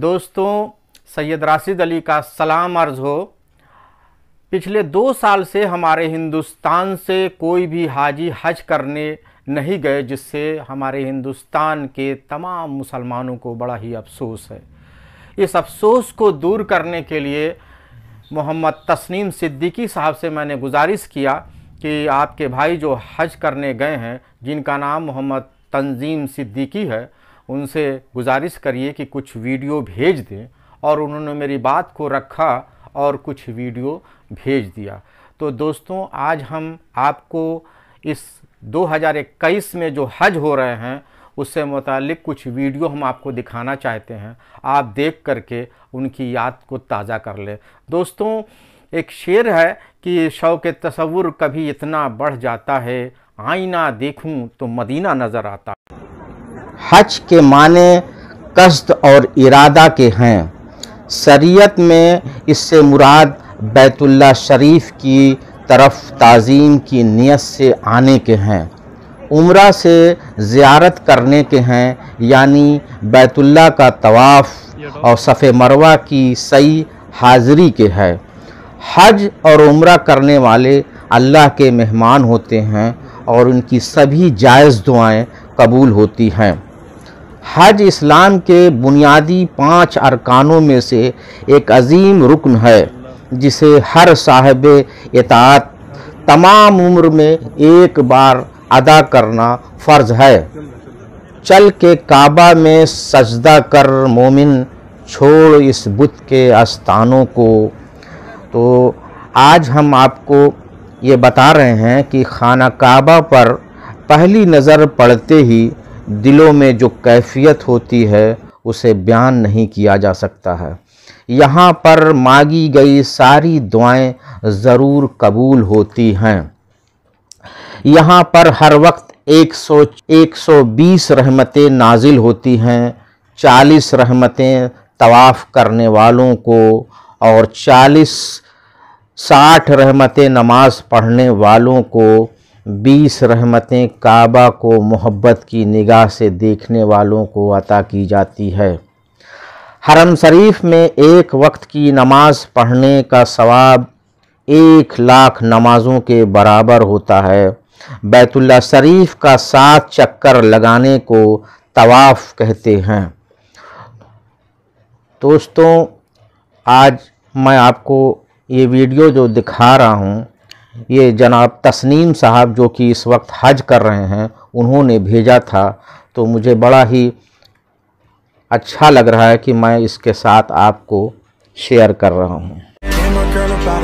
दोस्तों सैयद राशिद अली का सलाम अर्ज़ हो पिछले दो साल से हमारे हिंदुस्तान से कोई भी हाजी हज करने नहीं गए जिससे हमारे हिंदुस्तान के तमाम मुसलमानों को बड़ा ही अफसोस है इस अफसोस को दूर करने के लिए मोहम्मद तस्नीम सिद्दीकी साहब से मैंने गुजारिश किया कि आपके भाई जो हज करने गए हैं जिनका नाम मोहम्मद तंजीम सिद्दीकी है उनसे गुजारिश करिए कि कुछ वीडियो भेज दें और उन्होंने मेरी बात को रखा और कुछ वीडियो भेज दिया तो दोस्तों आज हम आपको इस 2021 में जो हज हो रहे हैं उससे मतलब कुछ वीडियो हम आपको दिखाना चाहते हैं आप देख करके उनकी याद को ताज़ा कर लें दोस्तों एक शेर है कि शव के तस्वुर कभी इतना बढ़ जाता है आईना देखूं तो मदीना नज़र आता हज के माने कस्त और इरादा के हैं शरीयत में इससे मुराद बैतुल्ला शरीफ की तरफ ताज़ीम की नीयत से आने के हैं उम्र से ज़्यारत करने के हैं यानी बैतुल्ला का तवाफ़ और सफ़े मरवा की सही हाजिरी के है हज और उम्र करने वाले अल्लाह के मेहमान होते हैं और उनकी सभी जायज़ दुआएं कबूल होती हैं हज इस्लाम के बुनियादी पांच अरकानों में से एक अजीम रुकन है जिसे हर साहब इतात तमाम उम्र में एक बार अदा करना फ़र्ज है चल के काबा में सजदा कर मोमिन छोड़ इस बुत के आस्थानों को तो आज हम आपको ये बता रहे हैं कि खाना काबा पर पहली नज़र पड़ते ही दिलों में जो कैफियत होती है उसे बयान नहीं किया जा सकता है यहाँ पर मांगी गई सारी दुआएं ज़रूर कबूल होती हैं यहाँ पर हर वक्त 100 120 रहमतें नाजिल होती हैं 40 रहमतें तवाफ़ करने वालों को और 40 साठ रहमतें नमाज़ पढ़ने वालों को बीस रहमतें काबा को मोहब्बत की निगाह से देखने वालों को अता की जाती है हरम शरीफ में एक वक्त की नमाज पढ़ने का सवाब एक लाख नमाज़ों के बराबर होता है बैतुल्ला शरीफ का सात चक्कर लगाने को तवाफ़ कहते हैं दोस्तों आज मैं आपको ये वीडियो जो दिखा रहा हूँ ये जनाब तस्नीम साहब जो कि इस वक्त हज कर रहे हैं उन्होंने भेजा था तो मुझे बड़ा ही अच्छा लग रहा है कि मैं इसके साथ आपको शेयर कर रहा हूँ